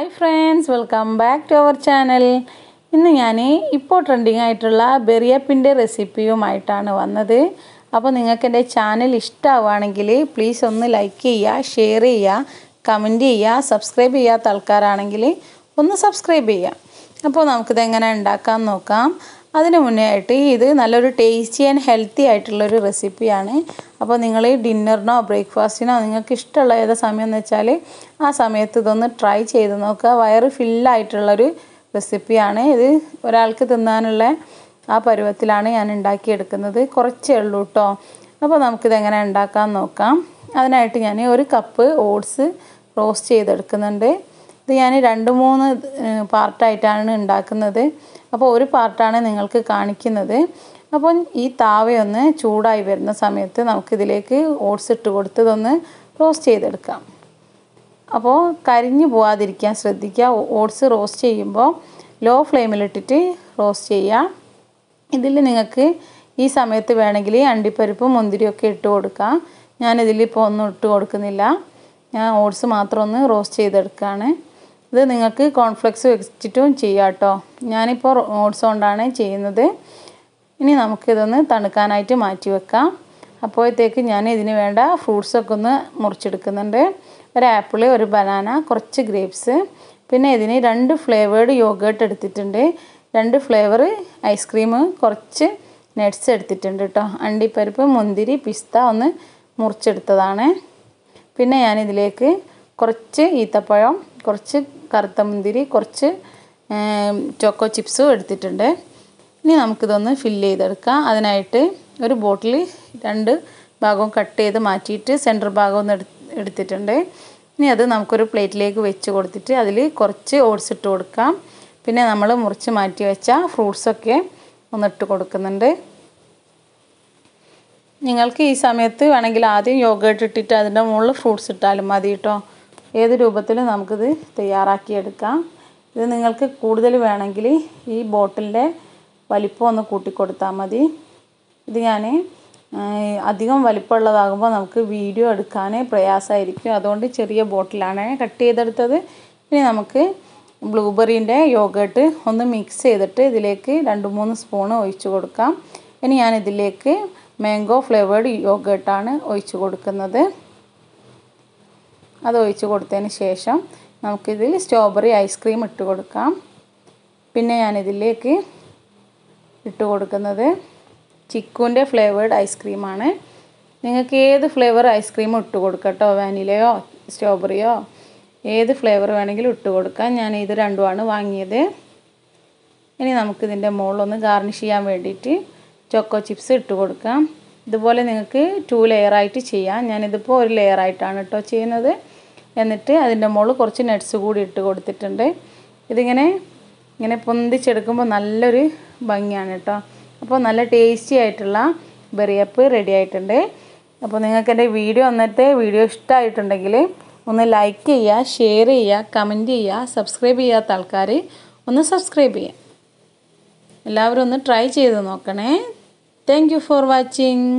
hi friends welcome back to our channel ഇന്ന് ഞാൻ ഇപ്പോൾ ട്രെൻഡിങ് ആയിട്ടുള്ള ബെറിയപ്പിൻ്റെ റെസിപ്പിയുമായിട്ടാണ് വന്നത് അപ്പോൾ നിങ്ങൾക്ക് എൻ്റെ ചാനൽ ഇഷ്ടമാവുകയാണെങ്കിൽ പ്ലീസ് ഒന്ന് ലൈക്ക് ചെയ്യുക ഷെയർ ചെയ്യുക കമൻറ്റ് ചെയ്യുക സബ്സ്ക്രൈബ് ചെയ്യാത്ത ആൾക്കാരാണെങ്കിൽ ഒന്ന് സബ്സ്ക്രൈബ് ചെയ്യുക അപ്പോൾ നമുക്കിത് എങ്ങനെ ഉണ്ടാക്കാൻ നോക്കാം അതിന് മുന്നേ ആയിട്ട് ഇത് നല്ലൊരു ടേസ്റ്റി ആൻഡ് ഹെൽത്തി ആയിട്ടുള്ളൊരു റെസിപ്പിയാണ് അപ്പോൾ നിങ്ങൾ ഡിന്നറിനോ ബ്രേക്ക്ഫാസ്റ്റിനോ നിങ്ങൾക്ക് ഇഷ്ടമുള്ള ഏത് സമയം എന്ന് വെച്ചാൽ ആ സമയത്ത് ഇതൊന്ന് ട്രൈ ചെയ്ത് നോക്കുക വയറ് ഫില്ലായിട്ടുള്ളൊരു റെസിപ്പിയാണ് ഇത് ഒരാൾക്ക് തിന്നാനുള്ള ആ പരുവത്തിലാണ് ഞാൻ ഉണ്ടാക്കിയെടുക്കുന്നത് കുറച്ചേ ഉള്ളൂ കേട്ടോ അപ്പോൾ നമുക്കിത് എങ്ങനെ ഉണ്ടാക്കാൻ നോക്കാം അതിനായിട്ട് ഞാൻ ഒരു കപ്പ് ഓട്സ് റോസ്റ്റ് ചെയ്തെടുക്കുന്നുണ്ട് ഇത് ഞാൻ രണ്ട് മൂന്ന് പാർട്ടായിട്ടാണ് ഉണ്ടാക്കുന്നത് അപ്പോൾ ഒരു പാർട്ടാണ് നിങ്ങൾക്ക് കാണിക്കുന്നത് അപ്പം ഈ താവയൊന്ന് ചൂടായി വരുന്ന സമയത്ത് നമുക്കിതിലേക്ക് ഓട്സ് ഇട്ട് കൊടുത്തതൊന്ന് റോസ്റ്റ് ചെയ്തെടുക്കാം അപ്പോൾ കരിഞ്ഞു പോവാതിരിക്കാൻ ശ്രദ്ധിക്കുക ഓട്സ് റോസ്റ്റ് ചെയ്യുമ്പോൾ ലോ ഫ്ലെയിമിലിട്ടിട്ട് റോസ്റ്റ് ചെയ്യുക ഇതിൽ നിങ്ങൾക്ക് ഈ സമയത്ത് വേണമെങ്കിൽ അണ്ടിപ്പരിപ്പ് മുന്തിരിയൊക്കെ ഇട്ട് കൊടുക്കാം ഞാനിതിലിപ്പോൾ ഒന്നും ഇട്ട് കൊടുക്കുന്നില്ല ഞാൻ ഓട്സ് മാത്രം ഒന്ന് റോസ്റ്റ് ചെയ്തെടുക്കുകയാണ് ഇത് നിങ്ങൾക്ക് കോൺഫ്ലെക്സ് വെച്ചിട്ടും ചെയ്യാം കേട്ടോ ഞാനിപ്പോൾ ഓട്സ് കൊണ്ടാണ് ചെയ്യുന്നത് ഇനി നമുക്കിതൊന്ന് തണുക്കാനായിട്ട് മാറ്റി വെക്കാം അപ്പോഴത്തേക്ക് ഞാൻ ഇതിന് വേണ്ട ഫ്രൂട്ട്സൊക്കെ ഒന്ന് മുറിച്ചെടുക്കുന്നുണ്ട് ഒരു ആപ്പിൾ ഒരു ബനാന കുറച്ച് ഗ്രേപ്സ് പിന്നെ ഇതിന് രണ്ട് ഫ്ലേവേർഡ് യോഗേർട്ട് എടുത്തിട്ടുണ്ട് രണ്ട് ഫ്ലേവർ ഐസ്ക്രീം കുറച്ച് നട്ട്സ് എടുത്തിട്ടുണ്ട് കേട്ടോ അണ്ടിപ്പരിപ്പ് മുന്തിരി പിസ്ത ഒന്ന് മുറിച്ചെടുത്തതാണ് പിന്നെ ഞാനിതിലേക്ക് കുറച്ച് ഈത്തപ്പഴം കുറച്ച് കറുത്ത മുന്തിരി കുറച്ച് ചോക്കോ ചിപ്സും എടുത്തിട്ടുണ്ട് ഇനി നമുക്കിതൊന്ന് ഫില്ല് ചെയ്തെടുക്കാം അതിനായിട്ട് ഒരു ബോട്ടിൽ രണ്ട് ഭാഗവും കട്ട് ചെയ്ത് മാറ്റിയിട്ട് സെൻറ്റർ ഭാഗം ഒന്ന് എടുത്തിട്ടുണ്ട് ഇനി അത് നമുക്കൊരു പ്ലേറ്റിലേക്ക് വെച്ച് കൊടുത്തിട്ട് അതിൽ കുറച്ച് ഓട്സ് ഇട്ട് കൊടുക്കാം പിന്നെ നമ്മൾ മുറിച്ച് മാറ്റി വെച്ച ഫ്രൂട്ട്സൊക്കെ ഒന്നിട്ട് കൊടുക്കുന്നുണ്ട് നിങ്ങൾക്ക് ഈ സമയത്ത് വേണമെങ്കിൽ ആദ്യം യോഗ ഇട്ടിട്ട് അതിൻ്റെ മുകളിൽ ഫ്രൂട്ട്സ് ഇട്ടാലും മതി കേട്ടോ ഏത് രൂപത്തിലും നമുക്കിത് തയ്യാറാക്കിയെടുക്കാം ഇത് നിങ്ങൾക്ക് കൂടുതൽ വേണമെങ്കിൽ ഈ ബോട്ടിലിൻ്റെ വലിപ്പം ഒന്ന് കൂട്ടിക്കൊടുത്താൽ മതി ഇത് ഞാൻ അധികം വലിപ്പമുള്ളതാകുമ്പോൾ നമുക്ക് വീഡിയോ എടുക്കാൻ പ്രയാസമായിരിക്കും അതുകൊണ്ട് ചെറിയ ബോട്ടിലാണ് കട്ട് ചെയ്തെടുത്തത് ഇനി നമുക്ക് ബ്ലൂബെറിൻ്റെ യോഗേട്ട് ഒന്ന് മിക്സ് ചെയ്തിട്ട് ഇതിലേക്ക് രണ്ട് മൂന്ന് സ്പൂൺ ഒഴിച്ചു കൊടുക്കാം ഇനി ഞാൻ ഇതിലേക്ക് മാംഗോ ഫ്ലേവേർഡ് യോഗേട്ടാണ് ഒഴിച്ചു കൊടുക്കുന്നത് അത് ഒഴിച്ച് കൊടുത്തതിന് ശേഷം നമുക്കിതിൽ സ്ട്രോബെറി ഐസ്ക്രീം ഇട്ട് കൊടുക്കാം പിന്നെ ഞാനിതിലേക്ക് ഇട്ട് കൊടുക്കുന്നത് ചിക്കുവിൻ്റെ ഫ്ലേവേഡ് ഐസ്ക്രീമാണ് നിങ്ങൾക്ക് ഏത് ഫ്ലേവർ ഐസ്ക്രീം ഇട്ട് കൊടുക്കട്ടോ വാനിലയോ സ്ട്രോബെറിയോ ഏത് ഫ്ലേവർ വേണമെങ്കിലും ഇട്ട് കൊടുക്കാം ഞാൻ ഇത് രണ്ടുമാണ് വാങ്ങിയത് ഇനി നമുക്കിതിൻ്റെ മുകളിലൊന്ന് ഗാർണിഷ് ചെയ്യാൻ വേണ്ടിയിട്ട് ചോക്കോ ചിപ്സ് ഇട്ട് കൊടുക്കാം ഇതുപോലെ നിങ്ങൾക്ക് ടു ലെയറായിട്ട് ചെയ്യാം ഞാനിതിപ്പോൾ ഒരു ലെയറായിട്ടാണ് കേട്ടോ ചെയ്യുന്നത് എന്നിട്ട് അതിൻ്റെ മുകളിൽ കുറച്ച് നട്ട്സ് കൂടി ഇട്ട് കൊടുത്തിട്ടുണ്ട് ഇതിങ്ങനെ ഇങ്ങനെ പൊന്തിച്ചെടുക്കുമ്പോൾ നല്ലൊരു ഭംഗിയാണ് കേട്ടോ അപ്പോൾ നല്ല ടേസ്റ്റി ആയിട്ടുള്ള ബെറിയപ്പ് റെഡി ആയിട്ടുണ്ട് അപ്പോൾ നിങ്ങൾക്ക് എൻ്റെ വീഡിയോ അന്നത്തെ വീഡിയോ ഇഷ്ടമായിട്ടുണ്ടെങ്കിൽ ഒന്ന് ലൈക്ക് ചെയ്യുക ഷെയർ ചെയ്യുക കമൻറ്റ് ചെയ്യുക സബ്സ്ക്രൈബ് ചെയ്യാത്ത ആൾക്കാർ ഒന്ന് സബ്സ്ക്രൈബ് ചെയ്യുക എല്ലാവരും ഒന്ന് ട്രൈ ചെയ്ത് നോക്കണേ താങ്ക് ഫോർ വാച്ചിങ്